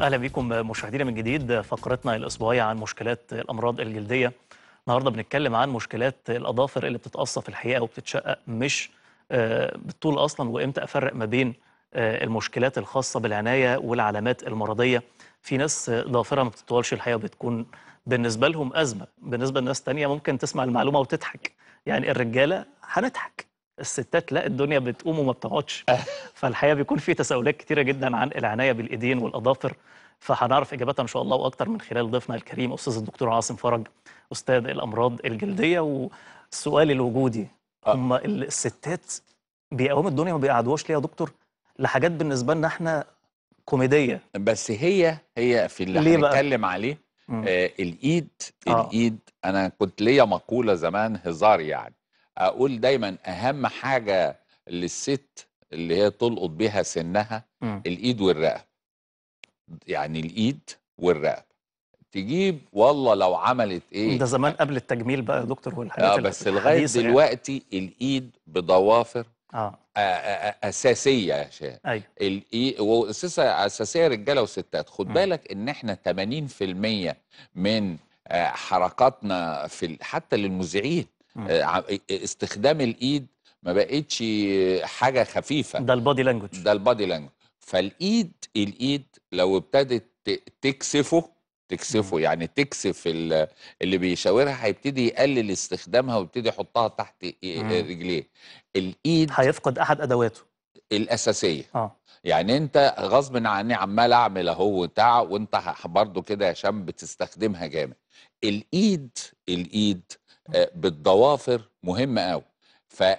اهلا بكم مشاهدينا من جديد فقرتنا الاسبوعيه عن مشكلات الامراض الجلديه النهارده بنتكلم عن مشكلات الاظافر اللي بتتقصف الحقيقه وبتتشقق مش آه، بالطول اصلا وامتى افرق ما بين آه، المشكلات الخاصه بالعنايه والعلامات المرضيه في ناس ظافرها ما بتطولش الحقيقه بتكون بالنسبه لهم ازمه بالنسبه لناس تانية ممكن تسمع المعلومه وتضحك يعني الرجاله هنضحك الستات لا الدنيا بتقوم وما بتقعدش آه. فالحقيقه بيكون في تساؤلات كتيره جدا عن العنايه بالايدين والاظافر فهنعرف اجابتها ان شاء الله واكتر من خلال ضيفنا الكريم استاذ الدكتور عاصم فرج استاذ الامراض الجلديه والسؤال الوجودي آه. هم الستات بيقوموا الدنيا ما بيقعدوهاش ليه يا دكتور لحاجات بالنسبه لنا احنا كوميديه بس هي هي في اللي هنتكلم عليه آه الايد آه. الايد انا كنت ليا مقوله زمان هزار يعني اقول دايما اهم حاجه للست اللي هي تلقط بيها سنها م. الايد والرقبه يعني الايد والرقبه تجيب والله لو عملت ايه ده زمان قبل التجميل بقى يا دكتور والحاجات اه بس لغايه يعني. دلوقتي يعني. الايد بضوافر آه. اساسيه يا شاهد ايوه الايد اساسيه رجاله وستات خد م. بالك ان احنا 80% من آه، حركاتنا في حتى للمذيعين آه، استخدام الايد ما بقتش آه، حاجه خفيفه ده البادي لانجوج ده البادي لانجوج فالايد الايد لو ابتدت تكسفه تكسفه يعني تكسف اللي بيشاورها هيبتدي يقلل استخدامها ويبتدي يحطها تحت آه، رجليه الايد هيفقد احد ادواته الاساسيه اه يعني انت غصب عني عمال اعمل اهو بتاع وانت برضه كده يا شام بتستخدمها جامد الايد الايد آه، بالضوافر مهمه قوي ف آه،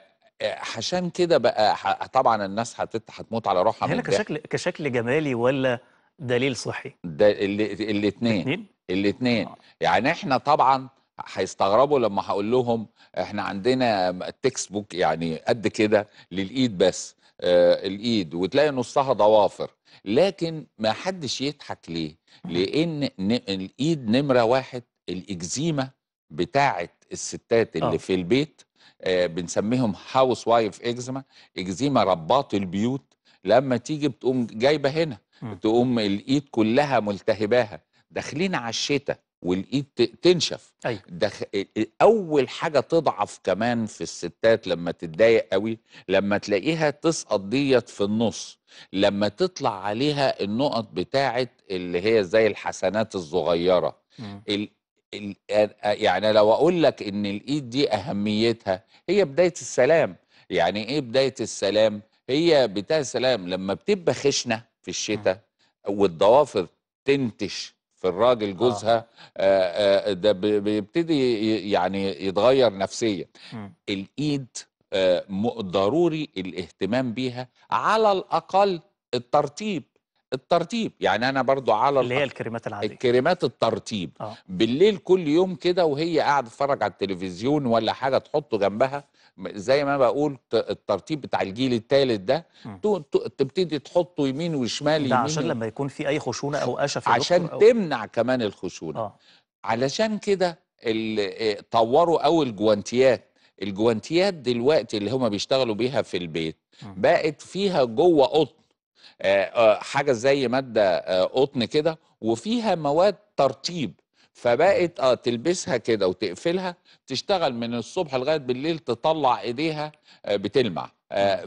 عشان كده بقى طبعا الناس هتت هتموت على روحها يعني هنا كشكل كشكل جمالي ولا دليل صحي ده الاثنين الاثنين آه. يعني احنا طبعا هيستغربوا لما هقول لهم احنا عندنا تكست بوك يعني قد كده للايد بس آه الايد وتلاقي نصها ضوافر لكن ما حدش يضحك ليه لان الايد نمره واحد الاكزيما بتاعه الستات اللي أوه. في البيت آه بنسميهم هاوس وايف اكزيما اكزيما رباط البيوت لما تيجي بتقوم جايبه هنا م. تقوم الايد كلها ملتهباها داخلين على الشتاء والايد تنشف أيوة. دخ... آه، آه، اول حاجه تضعف كمان في الستات لما تتضايق قوي لما تلاقيها تسقط ديت في النص لما تطلع عليها النقط بتاعت اللي هي زي الحسنات الصغيره آه، آه، يعني لو اقول لك ان الايد دي اهميتها هي بدايه السلام يعني ايه بدايه السلام هي بتاع السلام لما بتبقى خشنه في الشتاء والضوافر تنتش في الراجل آه. جوزها ده بيبتدي يعني يتغير نفسيا الايد ضروري الاهتمام بيها على الاقل الترطيب الترتيب يعني انا برضو على اللي هي الكريمات العاديه الكريمات الترتيب أوه. بالليل كل يوم كده وهي قاعده تتفرج على التلفزيون ولا حاجه تحطه جنبها زي ما بقول الترتيب بتاع الجيل الثالث ده تبتدي تحطه يمين وشمال يمين ده عشان لما يكون في اي خشونه او قشف عشان أو... تمنع كمان الخشونه أوه. علشان كده آه، طوروا أو الجوانتيات الجوانتيات دلوقتي اللي هما بيشتغلوا بيها في البيت بقت فيها جوه قطن آه، آه، حاجه زي ماده آه، قطن كده وفيها مواد ترطيب فبقت اه تلبسها كده وتقفلها تشتغل من الصبح لغايه بالليل تطلع ايديها بتلمع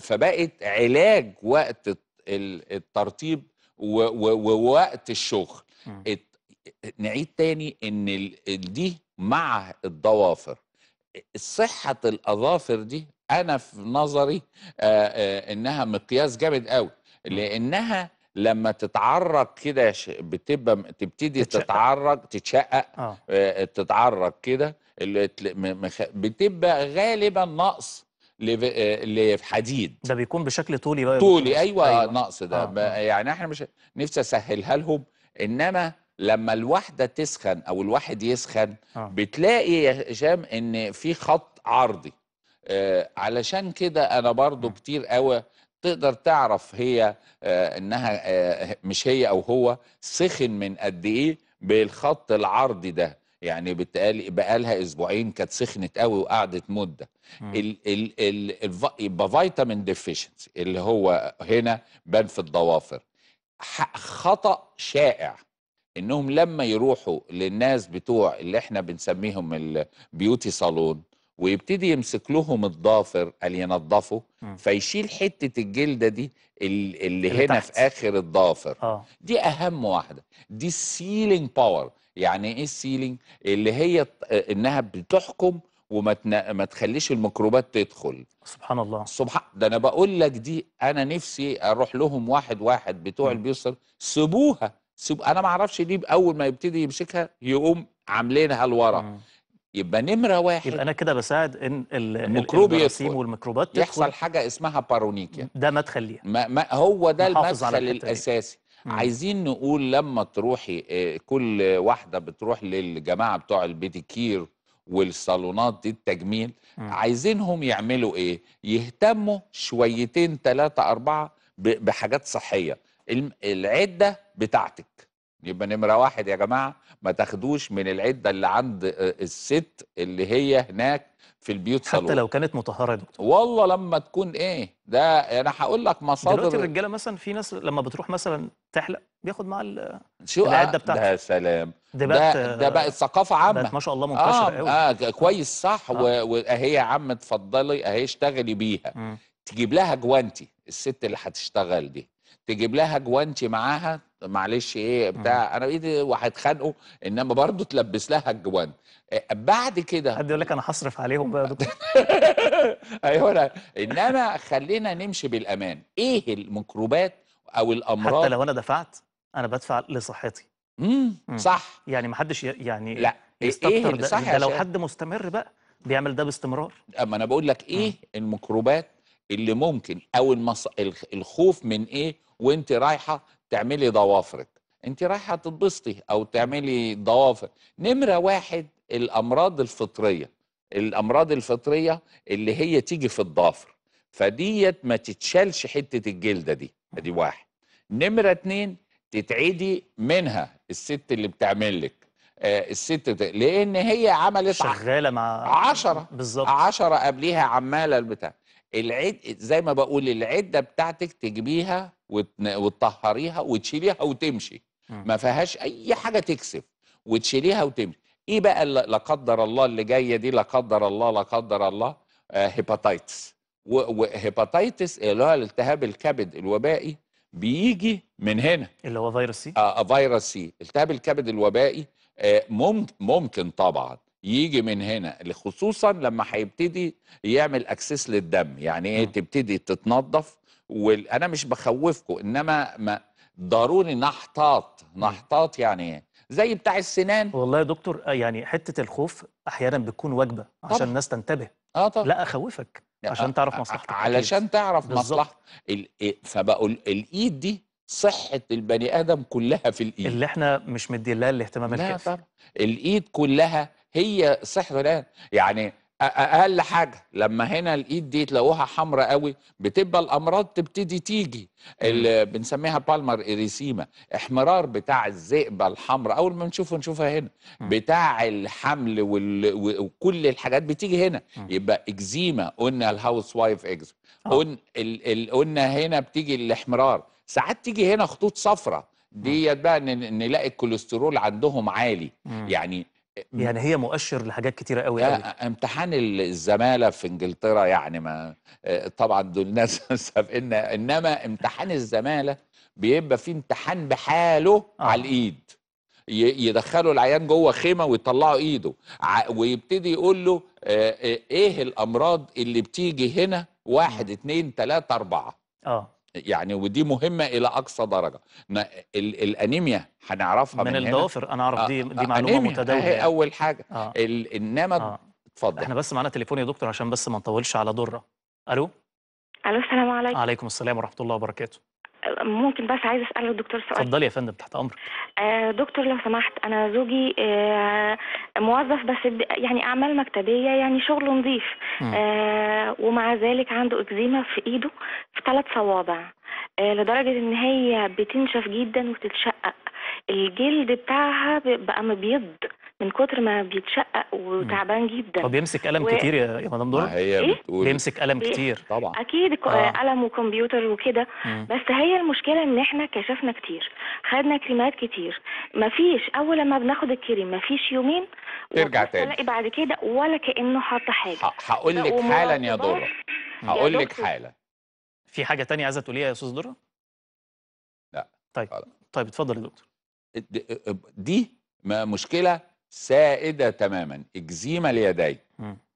فبقت علاج وقت الترطيب ووقت الشغل نعيد تاني ان دي مع الضوافر صحه الاظافر دي انا في نظري انها مقياس جامد قوي لانها لما تتعرق كده بتبقى تبتدي تتشقق. تتعرق تتشقق آه. آه، تتعرق كده بتبقى غالبا نقص لحديد آه، ده بيكون بشكل طولي بقى طولي ايوه, أيوة. نقص ده آه. آه. يعني احنا مش نفسي اسهلها لهم انما لما الواحده تسخن او الواحد يسخن آه. بتلاقي يا هشام ان في خط عرضي آه علشان كده انا برضو آه. كتير قوي تقدر تعرف هي آه، انها آه، مش هي او هو سخن من قد ايه بالخط العرضي ده يعني بالتالي بقى لها اسبوعين كانت سخنت قوي وقعدت مده يبقى فيتامين ديفيشنسي اللي هو هنا بان في الضوافر خطا شائع انهم لما يروحوا للناس بتوع اللي احنا بنسميهم البيوتي صالون ويبتدي يمسك لهم الضافر قال ينظفه م. فيشيل حته الجلده دي اللي, اللي هنا تحت. في اخر الضافر آه. دي اهم واحده دي السيلينج باور يعني ايه السيلينج اللي هي انها بتحكم وما تنا... ما تخليش الميكروبات تدخل سبحان الله سبحان ده انا بقول لك دي انا نفسي اروح لهم واحد واحد بتوع م. البيوصل سيبوها سيب... انا ما اعرفش دي اول ما يبتدي يمسكها يقوم عاملينها لورا يبقى نمره واحد يبقى انا كده بساعد ان الميكروب والميكروبات يحصل حاجه اسمها بارونيكيا ده مدخل ليها ما ما هو ده المدخل الاساسي مم. عايزين نقول لما تروحي آه، كل واحده بتروح للجماعه بتوع البيديكير والصالونات دي التجميل مم. عايزينهم يعملوا ايه يهتموا شويتين ثلاثة أربعة بحاجات صحية العدة بتاعتك يبقى نمره واحد يا جماعه ما تاخدوش من العده اللي عند آه، الست اللي هي هناك في البيوت حتى صالون. لو كانت مطهره يا دكتور والله لما تكون ايه ده انا هقول لك مصادر دلوقتي الرجاله مثلا في ناس لما بتروح مثلا تحلق بياخد مع العده آه، بتاعته ده سلام ده بقت ده بقت ثقافه عامه بقت ما شاء الله منتشره آه قوي اه كويس صح آه. واهي يا عم اتفضلي اهي اشتغلي بيها م. تجيب لها جوانتي الست اللي هتشتغل دي تجيب لها جوانتي معاها معلش ايه بتاع انا بايدي وهتخانقوا انما برضه تلبس لها الجوان آه، بعد كده حد يقول لك انا هصرف عليهم بقى دكتور ايوه لا. انما خلينا نمشي بالامان ايه الميكروبات او الامراض حتى لو انا دفعت انا بدفع لصحتي امم صح يعني ما حدش يعني لا يستكتر إيه صح ده لو حد مستمر بقى بيعمل ده باستمرار اما انا بقول لك ايه مم. الميكروبات اللي ممكن او المص... الخوف من ايه وانت رايحه تعملي ضوافرك انت رايحه تتبسطي او تعملي ضوافر نمره واحد الامراض الفطريه الامراض الفطريه اللي هي تيجي في الضافر فديت ما تتشالش حته الجلده دي ادي واحد نمره اتنين تتعدي منها الست اللي بتعمل لك آه الست لان هي عملت شغاله مع 10 بالظبط 10 قبليها عماله البتاع العد زي ما بقول العده بتاعتك تجيبيها وتطهريها وتشيليها وتمشي ما فيهاش اي حاجه تكسف وتشيليها وتمشي ايه بقى لا قدر الله اللي جايه دي لا قدر الله لا قدر الله هيباتيتس آه، وهيباتيتس اللي هو التهاب الكبد الوبائي بيجي من هنا اللي هو فيروس سي اه, آه، فيروس سي التهاب الكبد الوبائي آه، ممكن ممكن طبعا يجي من هنا خصوصا لما هيبتدي يعمل اكسس للدم يعني ايه آه. تبتدي تتنظف وانا مش بخوفكم انما ما ضروري نحتاط نحتاط يعني ايه زي بتاع السنان والله يا دكتور آه، يعني حته الخوف احيانا بتكون واجبه عشان الناس تنتبه اه طبعا لا اخوفك عشان تعرف مصلحتك علشان تعرف مصلحه إيه، فبقول الايد دي صحة البني آدم كلها في الإيد اللي احنا مش مدي لها الاهتمام الكافي لا طبعا الإيد كلها هي السحر الان يعني اقل حاجه لما هنا الايد دي تلاقوها حمراء قوي بتبقى الامراض تبتدي تيجي اللي بنسميها بالمر اريسيما احمرار بتاع الذئبه الحمراء اول ما نشوفه نشوفها هنا بتاع الحمل وال... وكل الحاجات بتيجي هنا يبقى اكزيما قلنا الهاوس وايف اكزيما قلنا ال... ال... هنا بتيجي الاحمرار ساعات تيجي هنا خطوط صفراء ديت بقى نلاقي الكوليسترول عندهم عالي يعني يعني هي مؤشر لحاجات كتيره قوي آه، قوي آه، امتحان الزماله في انجلترا يعني ما آه، طبعا دول ناس سابقنا انما امتحان الزماله بيبقى فيه امتحان بحاله آه. على الايد يدخلوا العيان جوه خيمه ويطلعوا ايده ويبتدي يقول له ايه الامراض اللي بتيجي هنا واحد اتنين تلاته اربعه اه يعني ودي مهمه الى اقصى درجه الانيميا هنعرفها من, من الضوافر انا اعرف آه، دي دي آه، معلومه متداوله هي يعني. اول حاجه آه. انما آه. اتفضل آه. احنا بس معانا تليفون يا دكتور عشان بس ما نطولش على ضره الو الو السلام عليكم وعليكم السلام ورحمه الله وبركاته ممكن بس عايز اسال الدكتور سؤال اتفضلي يا فندم تحت امرك آه دكتور لو سمحت انا زوجي آه موظف بس يعني اعمال مكتبيه يعني شغله نظيف آه ومع ذلك عنده اكزيما في ايده في ثلاث صوابع آه لدرجه ان هي بتنشف جدا وتتشقق الجلد بتاعها بقى مبيض من كتر ما بيتشقق وتعبان جدا وبيمسك قلم و... كتير يا مدام دور هي إيه؟ بتقول بيمسك قلم إيه؟ كتير طبعا اكيد آه. قلم وكمبيوتر وكده بس هي المشكله ان احنا كشفنا كتير خدنا كريمات كتير مفيش اول لما بناخد الكريم مفيش يومين ترجع تاني بعد كده ولا كانه حط حاجه هقول لك حالا يا دره هقول لك حالا في حاجه تانية عايزه تقوليها يا استاذ دره لا طيب طيب اتفضل يا دكتور دي مشكله سائده تماما اكزيما اليدين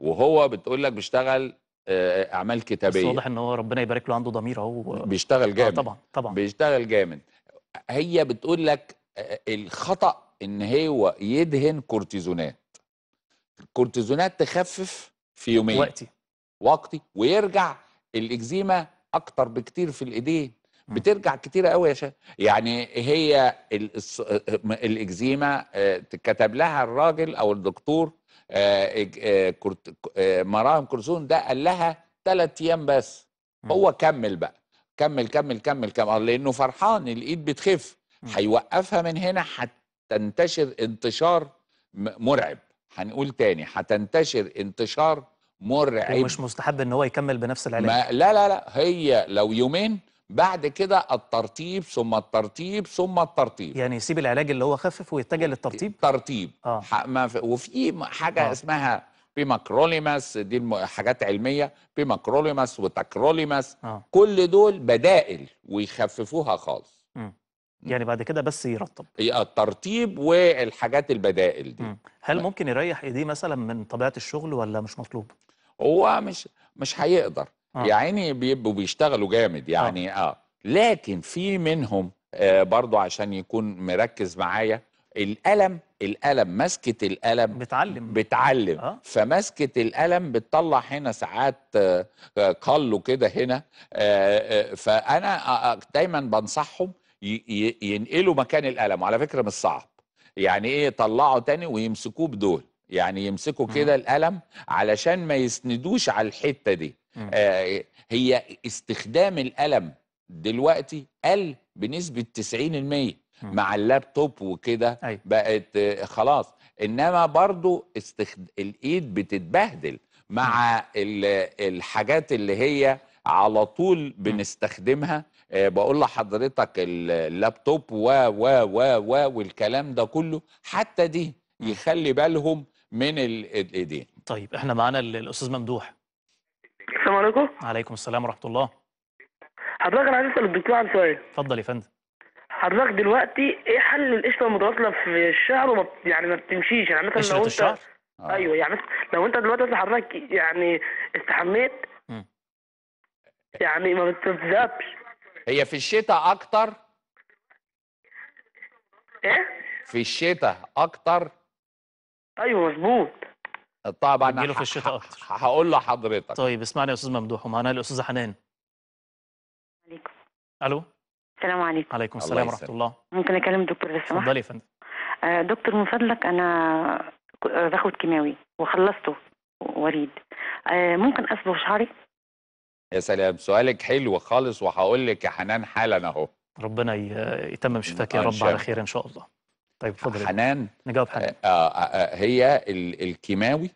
وهو بتقول لك بيشتغل آه، اعمال كتابيه بس واضح ان هو ربنا يبارك له عنده ضمير اهو بيشتغل آه، جامد آه طبعا طبعا بيشتغل جامد هي بتقول لك آه، الخطا ان هو يدهن كورتيزونات الكورتيزونات تخفف في يومين وقتي وقتي ويرجع الاكزيما اكتر بكتير في الايدين بترجع كتير قوي يا شا يعني هي الاكزيما آه، كتب لها الراجل او الدكتور آه، آه، مراهم كرزون ده قال لها ثلاث ايام بس هو كمل بقى كمل كمل كمل كمل لانه فرحان الايد بتخف هيوقفها من هنا هتنتشر انتشار مرعب هنقول تاني هتنتشر انتشار مرعب ومش مستحب ان هو يكمل بنفس العلاج لا لا لا هي لو يومين بعد كده الترطيب ثم الترطيب ثم الترطيب يعني يسيب العلاج اللي هو خفف ويتجه للترطيب ترطيب آه. وفي حاجه آه. اسمها بيماكروليماس دي حاجات علميه بيماكروليماس وتاكروليماس آه. كل دول بدائل ويخففوها خالص م. يعني بعد كده بس يرطب الترطيب والحاجات البدائل دي م. هل ممكن يريح ايديه مثلا من طبيعه الشغل ولا مش مطلوب هو مش مش هيقدر آه. يا يعني بيبقوا بيشتغلوا جامد آه. يعني آه. اه لكن في منهم آه برضو عشان يكون مركز معايا القلم القلم مسكه القلم بتعلم بتعلم آه. فمسكه القلم بتطلع هنا ساعات آه، قلوا كده هنا فانا دايما بنصحهم ينقلوا مكان القلم وعلى فكره مش صعب يعني ايه طلعوا تاني ويمسكوه بدول يعني يمسكوا كده القلم علشان ما يسندوش على الحته دي آه هي استخدام القلم دلوقتي قل بنسبه 90% مع اللابتوب وكده أيوة. بقت آه، خلاص انما برضو استخد... الايد بتتبهدل مع الحاجات اللي هي على طول بنستخدمها آه، بقول لحضرتك اللابتوب و و و و والكلام ده كله حتى دي يخلي بالهم من الايدين طيب احنا معانا الاستاذ ممدوح السلام عليكم وعليكم السلام ورحمه الله حضرتك انا عايز اسال الدكتور عن سؤال اتفضل يا فندم حضرتك دلوقتي ايه حل القشره المتواصله في الشعر وما يعني ما بتمشيش يعني مثلا لو انت الشعر؟ آه. ايوه يعني لو انت دلوقتي حضرتك يعني استحميت يعني ما بتذهبش هي في الشتاء اكتر ايه في الشتاء اكتر ايوه مظبوط طبعا له في الشتاء هقول لحضرتك طيب اسمعني يا استاذ ممدوح ومعانا الاستاذه حنان عليكم الو السلام عليكم عليكم السلام ورحمه الله ممكن اكلم دكتور لو سمحت اتفضلي يا فندم آه، دكتور من فضلك انا آه، باخد كيماوي وخلصته وريد آه، ممكن اصبغ شعري يا سلام سؤالك حلو خالص وهقول لك يا حنان حالا اهو ربنا يتمم شفاك يا رب على خير ان شاء الله طيب فضل حنان نجاوب حنان آه، آه، آه، هي الكيماوي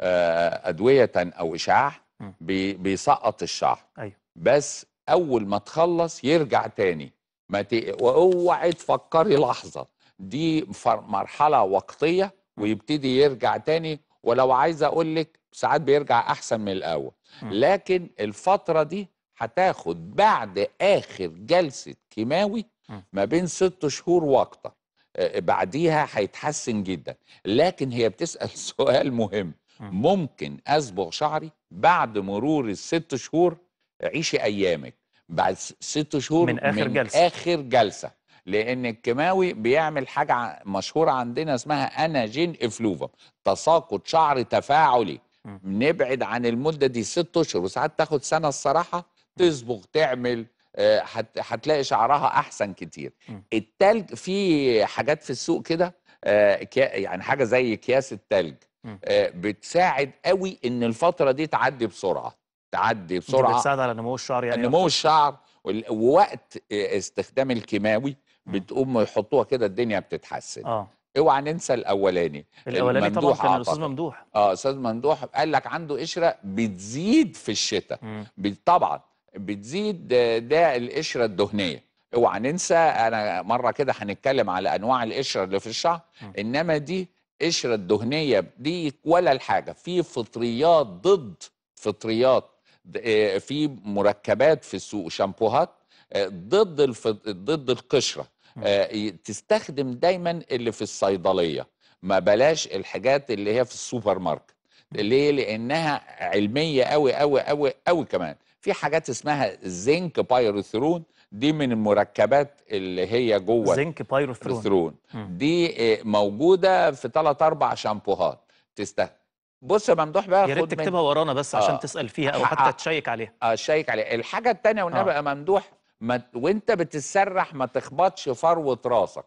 ادويه او اشعاع بي بيسقط الشعر ايوه بس اول ما تخلص يرجع تاني ما واوعي تفكري لحظه دي مرحله وقتيه ويبتدي يرجع تاني ولو عايز اقول لك ساعات بيرجع احسن من الاول لكن الفتره دي هتاخد بعد اخر جلسه كيماوي ما بين ست شهور وقته آه، بعديها هيتحسن جدا لكن هي بتسأل سؤال مهم ممكن أصبغ شعري بعد مرور الست شهور عيشي أيامك بعد ست شهور من آخر من جلسة آخر جلسة لأن الكيماوي بيعمل حاجة مشهورة عندنا اسمها أنا جين إفلوفا تساقط شعر تفاعلي م. نبعد عن المدة دي ست أشهر وساعات تاخد سنة الصراحة تصبغ تعمل آه، هتلاقي شعرها احسن كتير التلج في حاجات في السوق كده آه، يعني حاجه زي اكياس التلج آه، بتساعد قوي ان الفتره دي تعدي بسرعه تعدي بسرعه بتساعد على نمو الشعر يعني نمو الشعر ووقت استخدام الكيماوي بتقوم يحطوها كده الدنيا بتتحسن اه اوعى ننسى الاولاني الاولاني طبعا كان الاستاذ ممدوح اه استاذ ممدوح قال لك عنده قشره بتزيد في الشتاء طبعا بتزيد ده القشره الدهنيه اوعى ننسى انا مره كده هنتكلم على انواع القشره اللي في الشعر انما دي قشرة الدهنيه دي ولا الحاجه في فطريات ضد فطريات آه، في مركبات في السوق شامبوهات آه، ضد الف... ضد القشره آه، تستخدم دايما اللي في الصيدليه ما بلاش الحاجات اللي هي في السوبر ماركت ليه لانها علميه قوي قوي قوي قوي كمان في حاجات اسمها زنك بايروثرون دي من المركبات اللي هي جوه زنك بايروثرون دي آه، موجوده في ثلاث اربع شامبوهات تستخدم بص يا ممدوح بقى يا ريت تكتبها ورانا بس عشان آه تسال فيها او حتى آه تشيك عليها اه تشيك عليها الحاجه الثانيه والنبي آه. ممدوح ما وانت بتتسرح ما تخبطش فروه راسك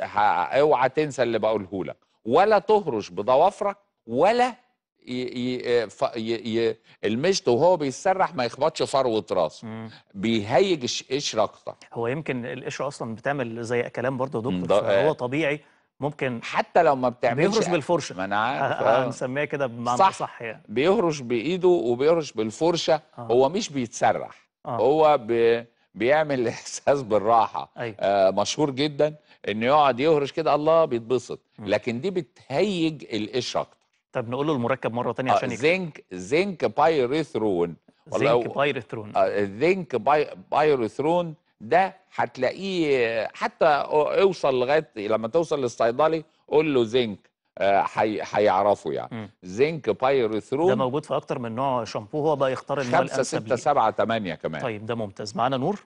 اوعى تنسى اللي بقوله لك ولا تهرش بضوافرك ولا آه، المشط وهو بيسرح ما يخبطش فروه راسه بيهيج القشره اكتر هو يمكن القشره اصلا بتعمل زي كلام برضه دكتور آه. هو طبيعي ممكن حتى لو ما بتعملش بيهرش بالفرشه ما انا آه، عارف هنسميها كده بمعنى صح, صح يعني. بيهرش بايده وبيهرش بالفرشه آه. هو مش بيتسرح آه. هو بي بيعمل احساس بالراحه أيوه. آه مشهور جدا انه يقعد يهرش كده الله بيتبسط لكن دي بتهيج القشره اكتر طب نقول له المركب مره ثانيه آه، عشان يكتب زنك زنك بايريثرون زنك بايريثرون زنك باي بايريثرون ده هتلاقيه حتى اوصل لغايه لما توصل للصيدلي قول له زنك هيعرفوا آه، حي يعني مم. زنك بايريثرون ده موجود في اكتر من نوع شامبو هو بقى يختار النوع الانسب 5 6 7 8 كمان طيب ده ممتاز معانا نور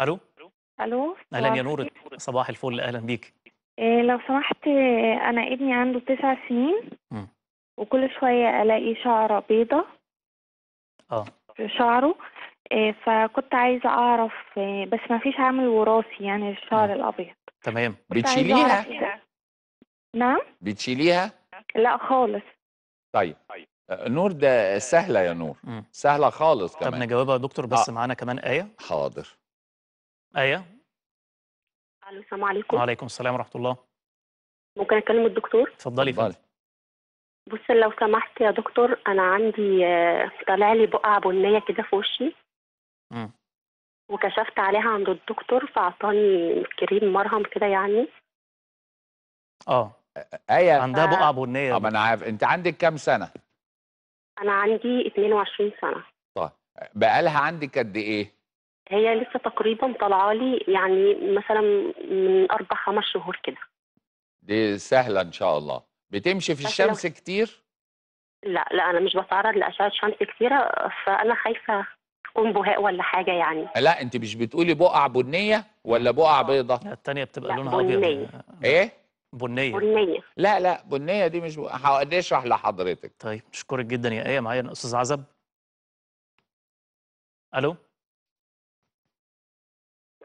الو الو اهلا يا نور صباح الفل اهلا بيكي آه، لو سمحت آه، انا ابني عنده تسع سنين م. وكل شويه الاقي شعره بيضه اه في شعره آه، فكنت عايزه اعرف بس ما فيش عامل وراثي يعني الشعر الابيض تمام بتشيليها نعم بتشيليها لا خالص طيب نور ده سهله يا نور سهله خالص كمان طب نجاوبها يا دكتور بس آه. معانا كمان ايه حاضر ايه السلام عليكم وعليكم السلام ورحمه الله ممكن اكلم الدكتور اتفضلي اتفضلي بص لو سمحت يا دكتور انا عندي آه، طالع لي بقعه بنيه كده في وشي امم وكشفت عليها عند الدكتور فاعطاني كريم مرهم كده يعني اه ايه عندها بقعه بنيه طب آه، انا عارف انت عندك كام سنه انا عندي 22 سنه طيب بقالها عندك قد ايه هي لسه تقريبا طالعه لي يعني مثلا من اربع خمس شهور كده دي سهله ان شاء الله بتمشي في الشمس كتير لا لا انا مش بتعرض لاشعه شمس كتيره فانا خايفه تكون بهاء ولا حاجه يعني لا انت مش بتقولي بقع بنيه ولا بقع آه. بيضه الثانيه بتبقى لونها ابيض بنيه ايه بنيه بنيه لا لا بنيه دي مش هقعد اشرح لحضرتك طيب اشكرك جدا يا ايه معايا استاذ عزب الو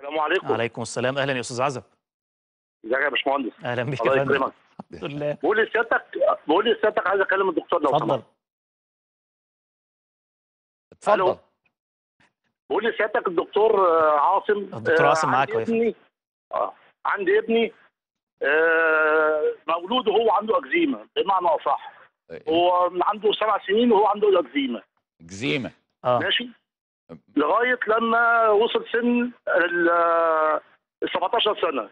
السلام عليكم وعليكم السلام اهلا يا استاذ عزب ازيك يا باشمهندس اهلا بك الله يكرمك بقول لسيادتك بقول لسيادتك عايز اكلم الدكتور لو اتفضل اتفضل بقول لسيادتك الدكتور آه، عاصم آه، الدكتور عاصم معاك يا ابني اه عندي ابني آه، مولود وهو عنده اكزيما بمعنى اصح إيه. هو عنده سبع سنين وهو عنده اكزيما اكزيما اه ماشي لغايه لما وصل سن ال 17 سنه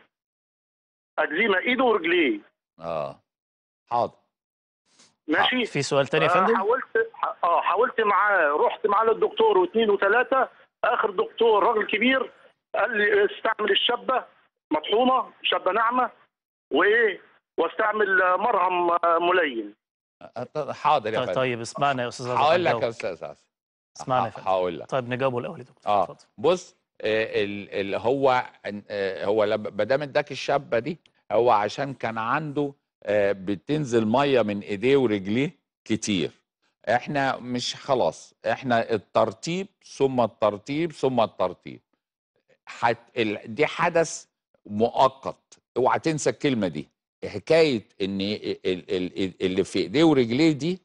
اكزيما ايده ورجليه اه حاضر ماشي في سؤال ثاني يا فندم آه، حاولت اه حاولت معاه رحت معاه للدكتور واثنين وثلاثه اخر دكتور راجل كبير قال لي استعمل الشابه مطحونه شابه ناعمه وايه واستعمل مرهم ملين أه، حاضر يا طيب، فندم طيب اسمعنا يا استاذ هقول لك يا استاذ اسمعني هقول لك طيب نجاوبه الاول يا دكتور اه فضل. بص آه، اللي هو آه، هو ما دام اداك الشابه دي هو عشان كان عنده آه، بتنزل ميه من ايديه ورجليه كتير احنا مش خلاص احنا الترتيب ثم الترتيب ثم الترتيب حت دي حدث مؤقت اوعى تنسى الكلمه دي حكايه ان اللي في ايديه ورجليه دي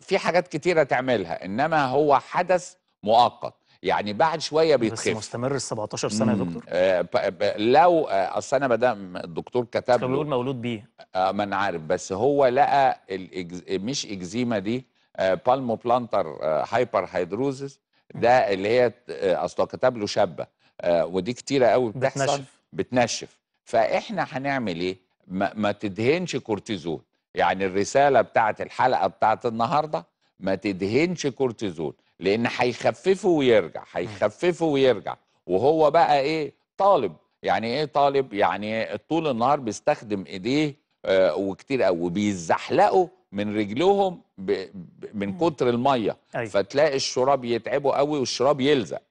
في حاجات كتيره تعملها انما هو حدث مؤقت يعني بعد شويه بيتخف بس مستمر ال 17 سنه يا دكتور آه لو آه اصل انا بدا الدكتور كتب كان بيقول مولود بيه آه ما انا عارف بس هو لقى الإجز... مش اكزيما دي آه بالمو بلانتر آه هايبر هيدروزيس ده اللي هي آه كتب له شابه آه ودي كتيره قوي بتحصل بتنشف بتنشف فاحنا هنعمل ايه ما, ما تدهنش كورتيزون يعني الرسالة بتاعت الحلقة بتاعت النهاردة ما تدهنش كورتيزون لأن هيخففه ويرجع هيخففه ويرجع وهو بقى إيه طالب يعني إيه طالب يعني طول النهار بيستخدم إيديه آه وكتير قوي وبيزحلقوا من رجلهم ب... من كتر المية أي. أيوة. فتلاقي الشراب يتعبوا قوي والشراب يلزق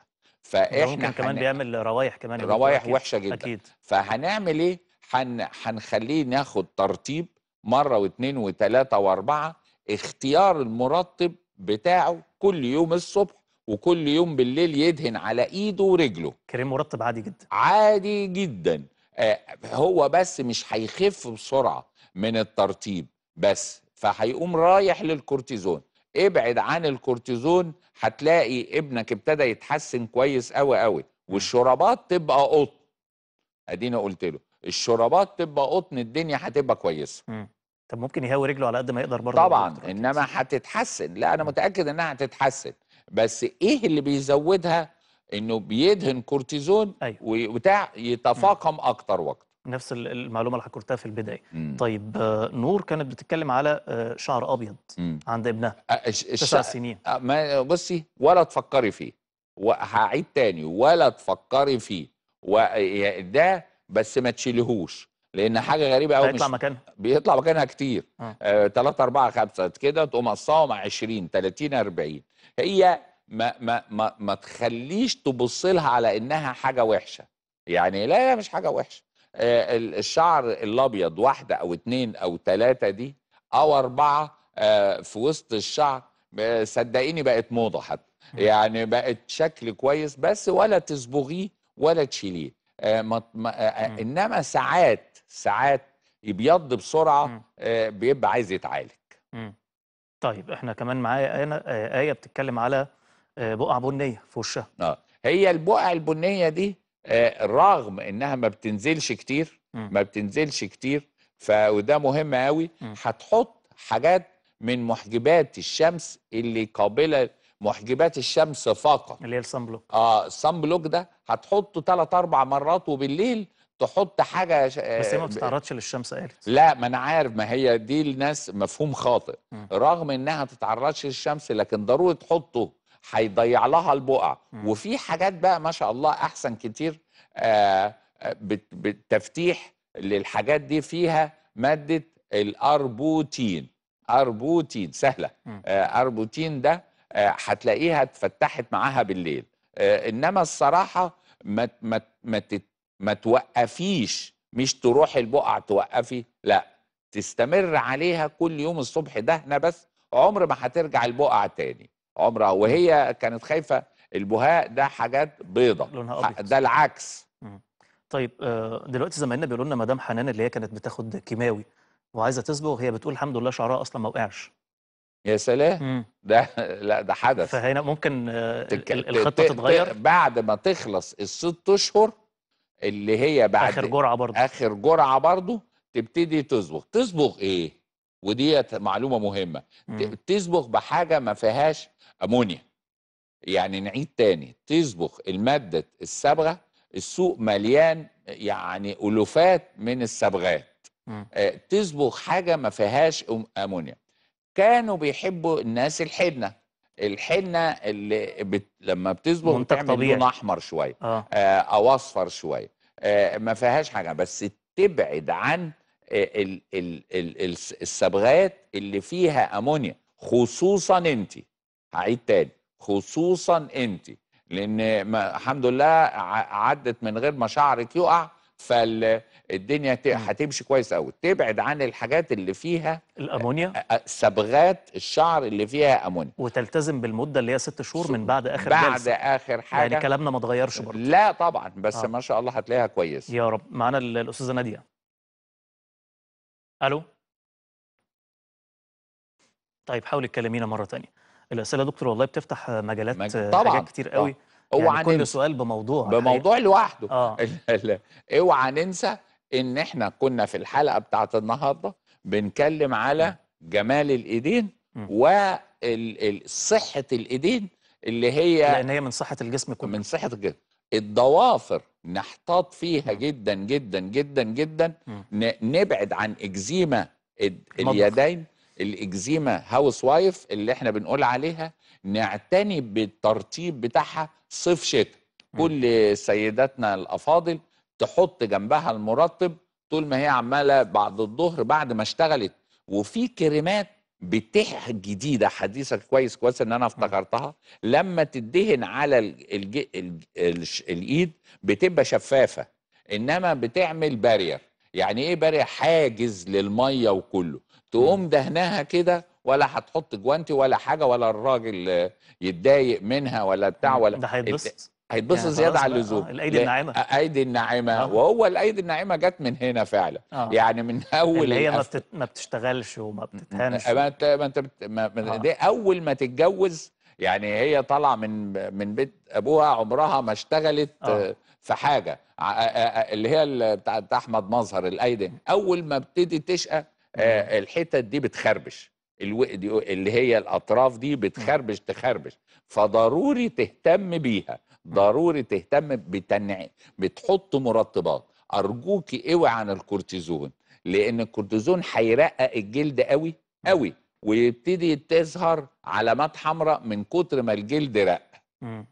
فاحنا ممكن كمان هن... بيعمل روايح كمان روايح وحشه جدا أكيد. فهنعمل ايه هنخليه هنخليه ناخد ترطيب مرة واثنين وثلاثة واربعة اختيار المرطب بتاعه كل يوم الصبح وكل يوم بالليل يدهن على ايده ورجله كريم مرطب عادي جدا عادي جدا آه هو بس مش هيخف بسرعة من الترطيب بس فهيقوم رايح للكورتيزون ابعد عن الكورتيزون هتلاقي ابنك ابتدى يتحسن كويس قوي قوي والشرابات تبقى قطن ادينا قلت له الشرابات تبقى قطن الدنيا هتبقى كويسه طب ممكن يهوي رجله على قد ما يقدر برضه طبعا انما هتتحسن لا انا متاكد انها هتتحسن بس ايه اللي بيزودها انه بيدهن كورتيزون أيوة. وبتاع يتفاقم م. اكتر وقت نفس المعلومه اللي حكرتها في البدايه م. طيب آه، نور كانت بتتكلم على آه، شعر ابيض م. عند ابنها تسع سنين آه، ما بصي ولا تفكري فيه وهعيد تاني ولا تفكري فيه وده بس ما تشيلهوش لان حاجه غريبه قوي بيطلع مكانها بيطلع مكانها كتير 3 4 5 كده تقوم قصاهم 20 30 40 هي ما ما ما, ما تخليش تبص لها على انها حاجه وحشه يعني لا لا مش حاجه وحشه آه الشعر الابيض واحده او اتنين او ثلاثه دي او اربعه آه في وسط الشعر آه، صدقيني بقت موضه حتى يعني بقت شكل كويس بس ولا تصبغيه ولا تشيليه آه، آه، انما ساعات ساعات يبيض بسرعه آه بيبقى عايز يتعالج مم. طيب احنا كمان معايا هنا آية،, آه، ايه بتتكلم على آه، بقع بنيه في وشها اه هي البقع البنيه دي آه رغم انها ما بتنزلش كتير مم. ما بتنزلش كتير وده مهم قوي هتحط حاجات من محجبات الشمس اللي قابله محجبات الشمس فقط اللي هي الصن بلوك اه الصن بلوك ده هتحطه 3 4 مرات وبالليل تحط حاجه ش... بس هي ما آه، بتتعرضش للشمس قالت لا ما انا عارف ما هي دي الناس مفهوم خاطئ م. رغم انها تتعرضش للشمس لكن ضروري تحطه هيضيع لها البقع م. وفي حاجات بقى ما شاء الله احسن كتير آه، بالتفتيح للحاجات دي فيها ماده الاربوتين اربوتين سهله م. آه، اربوتين ده هتلاقيها اتفتحت معاها بالليل انما الصراحه ما ما ما ما توقفيش مش تروح البقع توقفي لا تستمر عليها كل يوم الصبح دهنه بس عمر ما هترجع البقع تاني عمرها وهي كانت خايفه البهاء ده حاجات بيضه لونها أبيض. ده العكس طيب آه، دلوقتي زمايلنا بيقولوا لنا مدام حنان اللي هي كانت بتاخد كيماوي وعايزه تصبغ هي بتقول الحمد لله شعرها اصلا ما وقعش يا سلام مم. ده لا ده حدث فهنا ممكن آه، تك... الخطه تتغير بعد ما تخلص الست اشهر اللي هي بعد اخر جرعه برضه اخر جرعه برضه تبتدي تصبغ تصبغ ايه ودي معلومه مهمه تصبغ بحاجه ما فيهاش امونيا يعني نعيد تاني تصبغ الماده الصبغه السوق مليان يعني الوفات من الصبغات آه، تصبغ حاجه ما فيهاش امونيا كانوا بيحبوا الناس الحنه الحنه اللي بت... لما بتظبط بتعمل لون احمر شويه آه. آه. او اصفر شويه آه ما فيهاش حاجه بس تبعد عن آه، ال... ال... ال... الصبغات اللي فيها امونيا خصوصا انت هعيد تاني خصوصا انت لان ما... الحمد لله عدت من غير ما شعرك يقع فالدنيا هتمشي كويس قوي تبعد عن الحاجات اللي فيها الامونيا صبغات الشعر اللي فيها امونيا وتلتزم بالمده اللي هي ست شهور من بعد اخر بعد جلسه بعد اخر حاجه يعني كلامنا ما اتغيرش برضه لا طبعا بس آه. ما شاء الله هتلاقيها كويس يا رب معانا الاستاذه ناديه الو طيب حاولي تكلمينا مره ثانيه الاسئله دكتور والله بتفتح مجالات طبعا كتير قوي طبعا. اوعى يعني كل سؤال بموضوع بموضوع لوحده آه. اوعى ننسى ان احنا كنا في الحلقه بتاعت النهارده بنتكلم على جمال الايدين وصحه الايدين اللي هي لان هي من صحه الجسم كله من صحه الجسم الضوافر نحتاط فيها جدا جدا جدا جدا نبعد عن اكزيما اليدين الاكزيما هاوس وايف اللي احنا بنقول عليها نعتني بالترطيب بتاعها صيف شتاء كل سيداتنا الافاضل تحط جنبها المرطب طول ما هي عماله بعد الظهر بعد ما اشتغلت وفي كريمات بتح جديده حديثه كويس كويس ان انا افتكرتها لما تدهن على الايد بتبقى شفافه انما بتعمل بارير يعني ايه بارير حاجز للميه وكله تقوم دهنها كده ولا هتحط جوانتي ولا حاجه ولا الراجل يتضايق منها ولا بتاع ولا ده هيتبسط هيتبسط يعني زياده على اللزوم آه. الايدي الناعمه آه، ايدي الناعمه آه. وهو الايدي الناعمه جت من هنا فعلا آه. يعني من اول اللي هي الأف... ما بتشتغلش وما بتتهانش ما انت ما انت ما... آه. دي اول ما تتجوز يعني هي طالعه من من بيت ابوها عمرها ما اشتغلت آه. في حاجه آه، اللي هي بتاعت احمد مظهر الايدي اول ما ابتدي تشقى الحتت دي بتخربش اللي هي الاطراف دي بتخربش تخربش فضروري تهتم بيها ضروري تهتم بتنعي بتحط مرطبات ارجوكي اوعي عن الكورتيزون لان الكورتيزون هيرقق الجلد قوي قوي ويبتدي تظهر علامات حمراء من كتر ما الجلد رق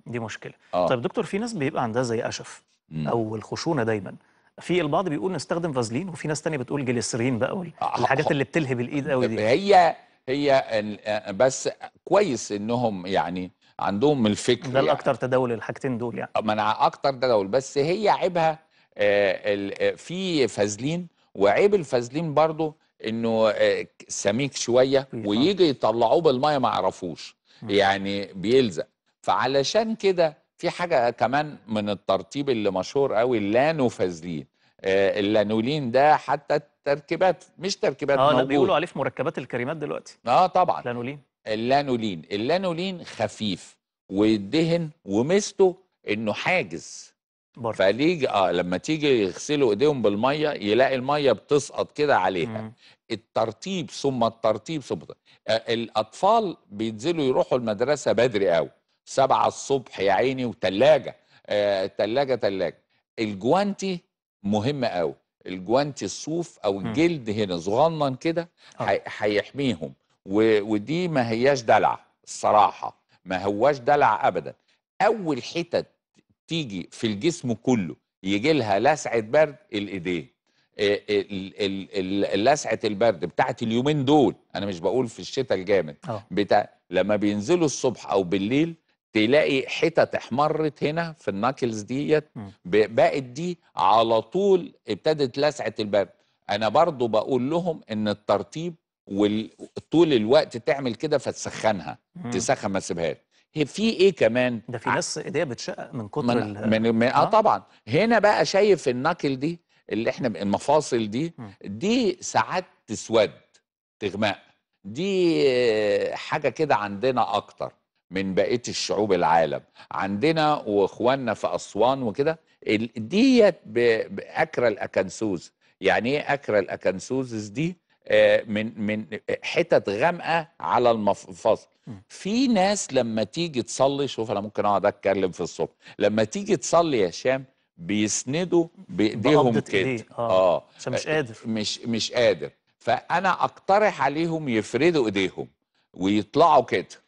دي مشكله آه. طيب دكتور في ناس بيبقى عندها زي قشف او الخشونه دايما في البعض بيقول نستخدم فازلين وفي ناس تانية بتقول جليسرين بقى والحاجات آه، اللي بتلهب الايد قوي دي هي هي آه، بس كويس انهم يعني عندهم الفكر ده الاكثر يعني. تداول الحاجتين دول يعني آه، منع اكتر تداول بس هي عيبها آه، في فازلين وعيب الفازلين برضو انه سميك شويه ويجي يطلعوه بالميه ما يعرفوش يعني بيلزق فعلشان كده في حاجه كمان من الترطيب اللي مشهور قوي اللانو فازلين اللانولين ده حتى تركيبات مش تركيبات اه بيقولوا عليه في مركبات الكريمات دلوقتي اه طبعا لانولين اللانولين اللانولين خفيف والدهن وميزته انه حاجز برضه فليج اه لما تيجي يغسلوا ايديهم بالميه يلاقي الميه بتسقط كده عليها مم. الترطيب ثم الترطيب ثم آه، الاطفال بينزلوا يروحوا المدرسه بدري قوي سبعة الصبح يا عيني وتلاجه آه تلاجه تلاجه الجوانتي مهمه قوي الجوانت الصوف او الجلد هنا صغنن كده آه. هيحميهم ودي ما هياش دلع الصراحه ما هواش دلع ابدا اول حتت تيجي في الجسم كله يجي لها لسعه برد الايدين آه، لسعه البرد بتاعت اليومين دول انا مش بقول في الشتاء الجامد آه. بتاع لما بينزلوا الصبح او بالليل تلاقي حتت احمرت هنا في الناكلز ديت بقت دي على طول ابتدت لسعه الباب انا برضو بقول لهم ان الترطيب وطول الوقت تعمل كده فتسخنها تسخن ما تسيبهاش في ايه كمان ده في ناس ايديها بتشقق من كتر من, من, من اه, آه طبعا هنا بقى شايف الناكل دي اللي احنا المفاصل دي دي ساعات تسود تغمق دي حاجه كده عندنا اكتر من بقيه الشعوب العالم عندنا واخواننا في اسوان وكده ديت باكرى الاكنسوز يعني ايه اكرا الاكنسوزس دي آه، من من حتت غامقه على المفاصل في ناس لما تيجي تصلي شوف انا ممكن اقعد اتكلم في الصبح لما تيجي تصلي يا هشام بيسندوا بايديهم كده اه, آه. مش قادر مش مش قادر فانا اقترح عليهم يفردوا ايديهم ويطلعوا كده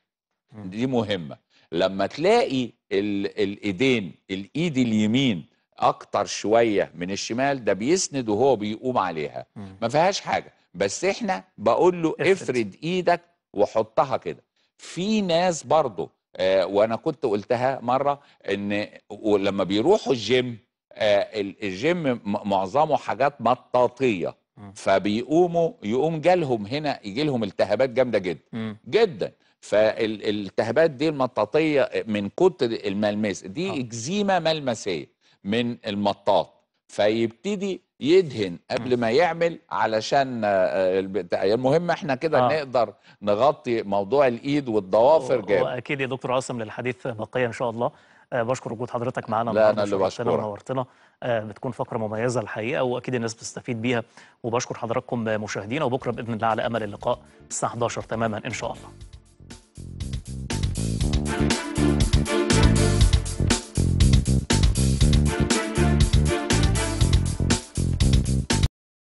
دي مهمه لما تلاقي الايدين الايد اليمين اكتر شويه من الشمال ده بيسند وهو بيقوم عليها ما فيهاش حاجه بس احنا بقول له افرد ايدك وحطها كده في ناس برضو آه وانا كنت قلتها مره ان ولما بيروحوا الجيم آه الجيم معظمه حاجات مطاطيه فبيقوموا يقوم جالهم هنا يجي لهم التهابات جامده جدا جدا فالالتهابات دي المطاطيه من كتر الملمس دي آه. اكزيما ملمسيه من المطاط فيبتدي يدهن قبل ما يعمل علشان آه، يعني المهم احنا كده آه. نقدر نغطي موضوع الايد والضوافر جامد واكيد يا دكتور عاصم للحديث بقيه ان شاء الله أه بشكر وجود حضرتك معانا لا انا اللي بشكرك نورتنا أه بتكون فقره مميزه الحقيقه واكيد الناس بتستفيد بيها وبشكر حضراتكم مشاهدينا وبكره باذن الله على امل اللقاء الساعه 11 تماما ان شاء الله